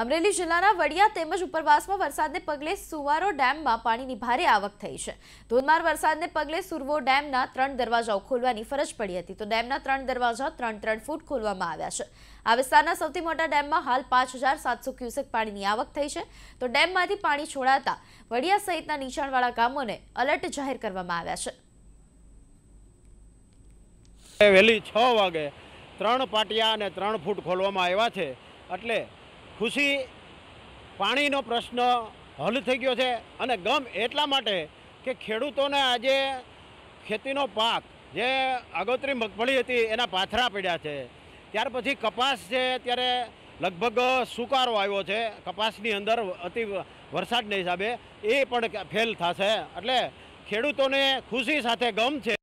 અમરેલી જિલ્લાના વડિયા તેમજ ઉપરવાસમાં વરસાદને પગલે સુવારો ડેમમાં પાણીની ભારે આવક થઈ છે ધોધમાર વરસાદને પગલે સુરવો ડેમના ત્રણ દરવાજાઓ ખોલવાની ફરજ પડી હતી તો ડેમના ત્રણ દરવાજા ત્રણ ત્રણ ફૂટ ખોલવામાં આવ્યા છે આ વિસ્તારના સૌથી મોટા ડેમમાં હાલ પાંચ ક્યુસેક પાણીની આવક થઈ છે તો ડેમમાંથી પાણી છોડાતા વડિયા સહિતના નીચાણવાળા ગામોને અલર્ટ જાહેર કરવામાં આવ્યા છે વહેલી છ વાગે ત્રણ પાટિયા અને ત્રણ ફૂટ ખોલવામાં આવ્યા છે એટલે ખુશી પાણીનો પ્રશ્ન હલ થઈ ગયો છે અને ગમ એટલા માટે કે ખેડૂતોને આજે ખેતીનો પાક જે આગોતરી મગફળી હતી એના પાથરા પડ્યા છે ત્યાર પછી કપાસ છે ત્યારે લગભગ સુકારો આવ્યો છે કપાસની અંદર અતિ વરસાદને હિસાબે એ પણ ફેલ થશે એટલે ખેડૂતોને ખુશી સાથે ગમ છે